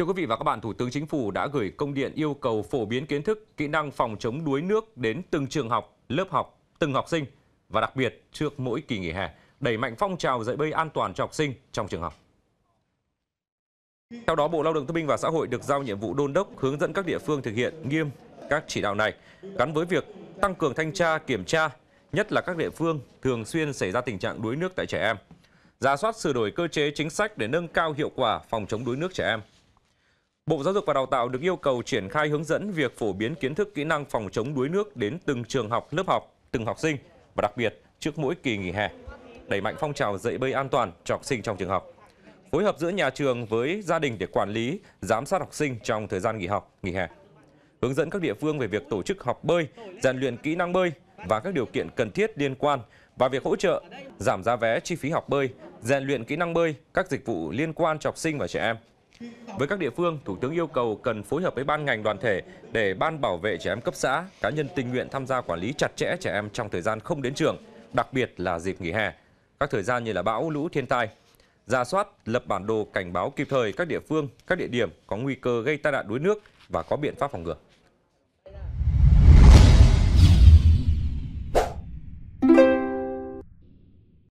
Thưa quý vị và các bạn, Thủ tướng Chính phủ đã gửi công điện yêu cầu phổ biến kiến thức, kỹ năng phòng chống đuối nước đến từng trường học, lớp học, từng học sinh và đặc biệt trước mỗi kỳ nghỉ hè, đẩy mạnh phong trào dạy bơi an toàn cho học sinh trong trường học. Theo đó, Bộ Lao động Thương binh và Xã hội được giao nhiệm vụ đôn đốc hướng dẫn các địa phương thực hiện nghiêm các chỉ đạo này, gắn với việc tăng cường thanh tra, kiểm tra, nhất là các địa phương thường xuyên xảy ra tình trạng đuối nước tại trẻ em. Giả soát sửa đổi cơ chế chính sách để nâng cao hiệu quả phòng chống đuối nước trẻ em. Bộ Giáo dục và Đào tạo được yêu cầu triển khai hướng dẫn việc phổ biến kiến thức kỹ năng phòng chống đuối nước đến từng trường học, lớp học, từng học sinh và đặc biệt trước mỗi kỳ nghỉ hè. Đẩy mạnh phong trào dạy bơi an toàn cho học sinh trong trường học. Phối hợp giữa nhà trường với gia đình để quản lý, giám sát học sinh trong thời gian nghỉ học, nghỉ hè. Hướng dẫn các địa phương về việc tổ chức học bơi, rèn luyện kỹ năng bơi và các điều kiện cần thiết liên quan và việc hỗ trợ giảm giá vé chi phí học bơi, rèn luyện kỹ năng bơi, các dịch vụ liên quan cho học sinh và trẻ em. Với các địa phương, Thủ tướng yêu cầu cần phối hợp với ban ngành đoàn thể để ban bảo vệ trẻ em cấp xã, cá nhân tình nguyện tham gia quản lý chặt chẽ trẻ em trong thời gian không đến trường, đặc biệt là dịp nghỉ hè, các thời gian như là bão, lũ, thiên tai. Ra soát, lập bản đồ cảnh báo kịp thời các địa phương, các địa điểm có nguy cơ gây tai nạn đuối nước và có biện pháp phòng ngừa.